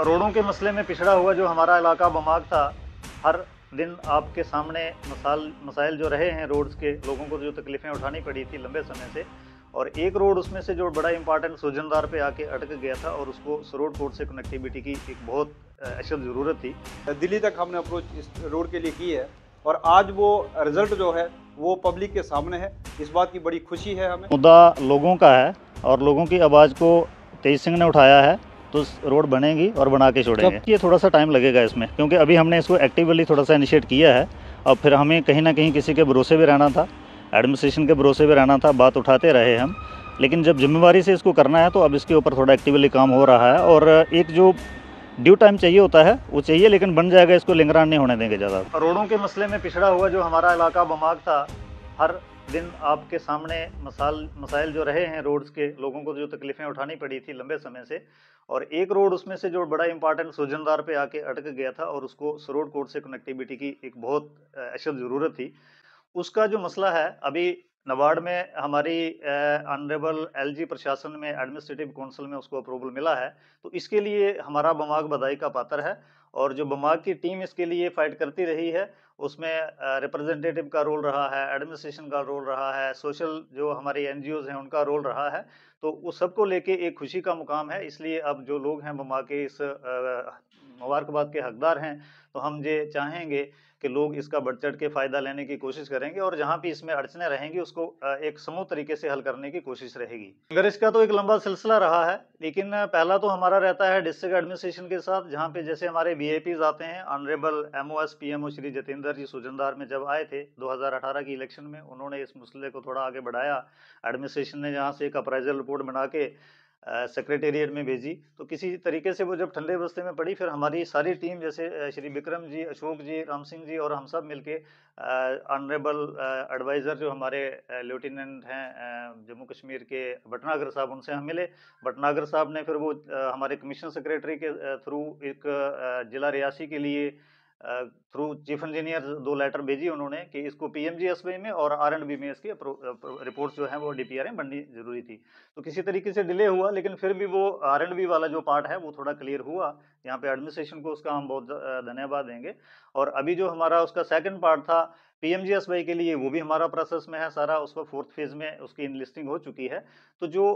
रोडों के मसले में पिछड़ा हुआ जो हमारा इलाका बमाग था हर दिन आपके सामने मसाल मसाइल जो रहे हैं रोड्स के लोगों को जो तकलीफ़ें उठानी पड़ी थी लंबे समय से और एक रोड उसमें से जो बड़ा इंपॉर्टेंट सुजनदार पे आके अटक गया था और उसको सरोड कोर्ट से कनेक्टिविटी की एक बहुत अशद ज़रूरत थी दिल्ली तक हमने अप्रोच इस रोड के लिए की है और आज वो रिज़ल्ट जो है वो पब्लिक के सामने है इस बात की बड़ी खुशी है हमें मुद्दा लोगों का है और लोगों की आवाज़ को तेज सिंह ने उठाया है तो रोड बनेगी और बना के छोड़ेंगे तो ये थोड़ा सा टाइम लगेगा इसमें क्योंकि अभी हमने इसको एक्टिवली थोड़ा सा इनिशिएट किया है और फिर हमें कहीं ना कहीं किसी के भरोसे भी रहना था एडमिनिस्ट्रेशन के भरोसे भी रहना था बात उठाते रहे हम लेकिन जब जिम्मेवारी से इसको करना है तो अब इसके ऊपर थोड़ा एक्टिवली काम हो रहा है और एक जो ड्यू टाइम चाहिए होता है वो चाहिए लेकिन बन जाएगा इसको लिंगरान नहीं होने देंगे ज़्यादा रोडों के मसले में पिछड़ा हुआ जो हमारा इलाका बमाग था हर दिन आपके सामने मसाल मसाइल जो रहे हैं रोड्स के लोगों को जो तकलीफ़ें उठानी पड़ी थी लंबे समय से और एक रोड उसमें से जो बड़ा इंपॉर्टेंट सुजनदार पे आके अटक गया था और उसको सरोड कोर्ट से कनेक्टिविटी की एक बहुत अशद ज़रूरत थी उसका जो मसला है अभी नवाड़ में हमारी ऑनरेबल एलजी प्रशासन में एडमिनिस्ट्रेटिव काउंसिल में उसको अप्रूवल मिला है तो इसके लिए हमारा बमाग बधाई का पात्र है और जो बमा की टीम इसके लिए फाइट करती रही है उसमें रिप्रेजेंटेटिव का रोल रहा है एडमिनिस्ट्रेशन का रोल रहा है सोशल जो हमारे एन हैं उनका रोल रहा है तो उस सबको लेके एक खुशी का मुकाम है इसलिए अब जो लोग हैं बमा के इस मुबारकबाद के हकदार हैं तो हम ये चाहेंगे कि लोग इसका बढ़ चढ़ के फ़ायदा लेने की कोशिश करेंगे और जहाँ भी इसमें अड़चने रहेंगी उसको एक समूह तरीके से हल करने की कोशिश रहेगी अगर इसका तो एक लंबा सिलसिला रहा है लेकिन पहला तो हमारा रहता है डिस्ट्रिक्ट एडमिनिस्ट्रेशन के साथ जहाँ पे जैसे हमारे बी आते हैं honourable M O S P M O Shri Jitendra ji सुजनदार में जब आए थे दो के इलेक्शन में उन्होंने इस मसले को थोड़ा आगे बढ़ाया एडमिनिस्ट्रेशन ने जहाँ से एक अप्राइजल रिपोर्ट बना के सेक्रेटेरिएट में भेजी तो किसी तरीके से वो जब ठंडे बस्ते में पड़ी फिर हमारी सारी टीम जैसे श्री विक्रम जी अशोक जी राम सिंह जी और हम सब मिलके ऑनरेबल एडवाइज़र जो हमारे लेफ्टिनेंट हैं जम्मू कश्मीर के भटनागर साहब उनसे हम मिले भटनागर साहब ने फिर वो हमारे कमीशन सेक्रेटरी के थ्रू एक जिला रियासी के लिए थ्रू चीफ इंजीनियर दो लेटर भेजी उन्होंने कि इसको पीएमजीएसवाई में और आर एंड बी में इसकी रिपोर्ट्स जो है वो डीपीआर में बननी जरूरी थी तो किसी तरीके से डिले हुआ लेकिन फिर भी वो आर एंड बी वाला जो पार्ट है वो थोड़ा क्लियर हुआ यहाँ पे एडमिनिस्ट्रेशन को उसका हम बहुत धन्यवाद देंगे और अभी जो हमारा उसका सेकेंड पार्ट था पीएमजीएसवाई के लिए वो भी हमारा प्रोसेस में है सारा उसका फोर्थ फेज में उसकी इनलिस्टिंग हो चुकी है तो जो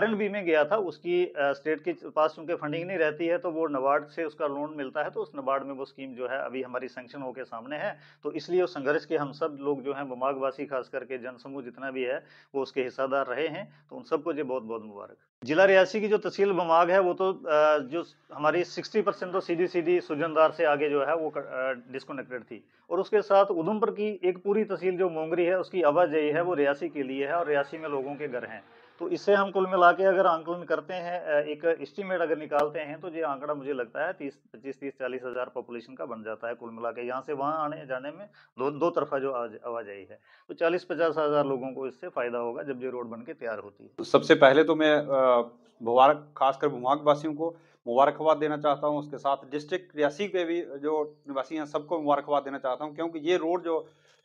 बी में गया था उसकी स्टेट के पास चूंकि फंडिंग नहीं रहती है तो वो नबार्ड से उसका लोन मिलता है तो उस नबार्ड में वो स्कीम जो है अभी हमारी सेंक्शन होकर सामने है तो इसलिए उस संघर्ष के हम सब लोग जो हैं बमागवासी खास करके जनसमूह जितना भी है वो उसके हिस्सादार रहे हैं तो उन सबको जो बहुत बहुत मुबारक जिला रियासी की जो तहसील बमाग है वो तो जो हमारी सिक्सटी परसेंट तो सीधी सीधी सुजनदार से आगे जो है वो डिस्कोनेक्टेड थी और उसके साथ उधमपुर की एक पूरी तहसील जो मोंगरी है उसकी आवाजाही है वो रियासी के लिए है और रियासी में लोगों के घर हैं तो इससे हम कुल मिला के अगर आंकलन करते हैं एक एस्टिमेट अगर निकालते हैं तो ये आंकड़ा मुझे लगता है तीस पच्चीस तीस चालीस हज़ार पॉपुलेशन का बन जाता है कुल मिला के यहाँ से वहाँ आने जाने में दो दो तरफा जो आवाजाही है तो चालीस पचास हज़ार लोगों को इससे फ़ायदा होगा जब ये रोड बन के तैयार होती है सबसे पहले तो मैं मुबारक खासकर वासियों को मुबारकबाद देना चाहता हूँ उसके साथ डिस्ट्रिक्ट रियासी के भी जो निवासी हैं सबको मुबारकबाद देना चाहता हूँ क्योंकि ये रोड जो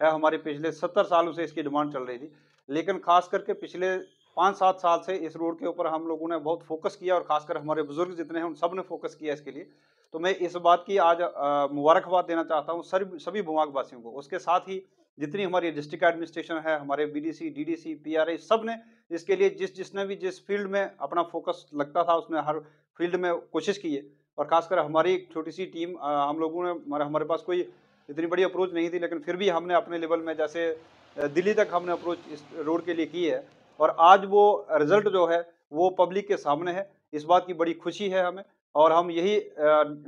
है हमारे पिछले सत्तर सालों से इसकी डिमांड चल रही थी लेकिन खास करके पिछले पाँच सात साल से इस रोड के ऊपर हम लोगों ने बहुत फोकस किया और खासकर हमारे बुजुर्ग जितने हैं उन सब ने फोकस किया इसके लिए तो मैं इस बात की आज मुबारकबाद देना चाहता हूँ सभी भूमागवासियों को उसके साथ ही जितनी हमारी डिस्ट्रिक्ट एडमिनिस्ट्रेशन है हमारे बीडीसी डीडीसी आई सब ने इसके लिए जिस जिसने भी जिस फील्ड में अपना फोकस लगता था उसने हर फील्ड में कोशिश की है और खासकर हमारी एक छोटी सी टीम हम लोगों ने हमारे पास कोई इतनी बड़ी अप्रोच नहीं थी लेकिन फिर भी हमने अपने लेवल में जैसे दिल्ली तक हमने अप्रोच इस रोड के लिए की है और आज वो रिज़ल्ट जो है वो पब्लिक के सामने है इस बात की बड़ी खुशी है हमें और हम यही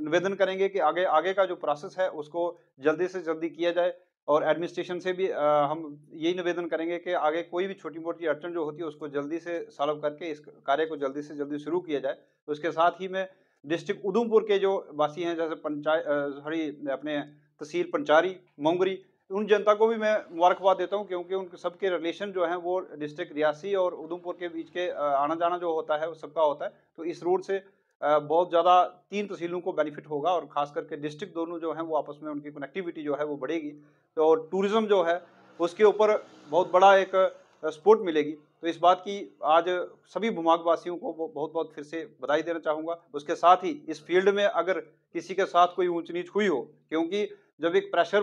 निवेदन करेंगे कि आगे आगे का जो प्रोसेस है उसको जल्दी से जल्दी किया जाए और एडमिनिस्ट्रेशन से भी हम यही निवेदन करेंगे कि आगे कोई भी छोटी मोटी अड़चन जो होती है उसको जल्दी से सॉल्व करके इस कार्य को जल्दी से जल्दी शुरू किया जाए उसके तो साथ ही में डिस्ट्रिक्ट उधमपुर के जो वासी हैं जैसे पंचायत सॉरी अपने तहसील पंचारी मोंगरी उन जनता को भी मैं मुबारकबाद देता हूँ क्योंकि उनके सबके रिलेशन जो है वो डिस्ट्रिक्ट रियासी और उधमपुर के बीच के आना जाना जो होता है वो सबका होता है तो इस रोड से बहुत ज़्यादा तीन तहसीलों को बेनिफिट होगा और ख़ास करके डिस्ट्रिक्ट दोनों जो हैं वो आपस में उनकी कनेक्टिविटी जो है वो बढ़ेगी तो टूरिज़्म जो है उसके ऊपर बहुत बड़ा एक सपोर्ट मिलेगी तो इस बात की आज सभी भूमागवासियों को बहुत बहुत फिर से बधाई देना चाहूँगा उसके साथ ही इस फील्ड में अगर किसी के साथ कोई ऊंच नीच हुई हो क्योंकि जब एक प्रेशर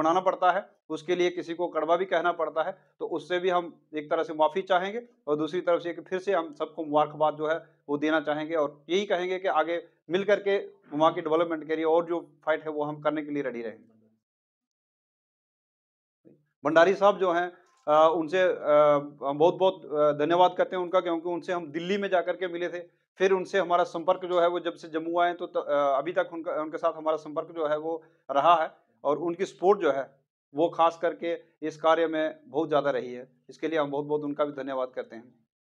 बनाना पड़ता है उसके लिए किसी को कड़वा भी कहना पड़ता है तो उससे भी हम एक तरह से माफ़ी चाहेंगे और दूसरी तरफ से फिर से हम सबको मुबारकबाद जो है वो देना चाहेंगे और यही कहेंगे कि आगे मिल करके वहाँ की डेवलपमेंट के लिए और जो फाइट है वो हम करने के लिए रेडी रहेंगे भंडारी साहब जो हैं उनसे हम बहुत बहुत धन्यवाद करते हैं उनका क्योंकि उनसे हम दिल्ली में जा के मिले थे फिर उनसे हमारा संपर्क जो है वो जब से जम्मू आए तो, तो अभी तक उनका उनके साथ हमारा संपर्क जो है वो रहा है और उनकी सपोर्ट जो है वो खास करके इस कार्य में बहुत ज़्यादा रही है इसके लिए हम बहुत बहुत उनका भी धन्यवाद करते हैं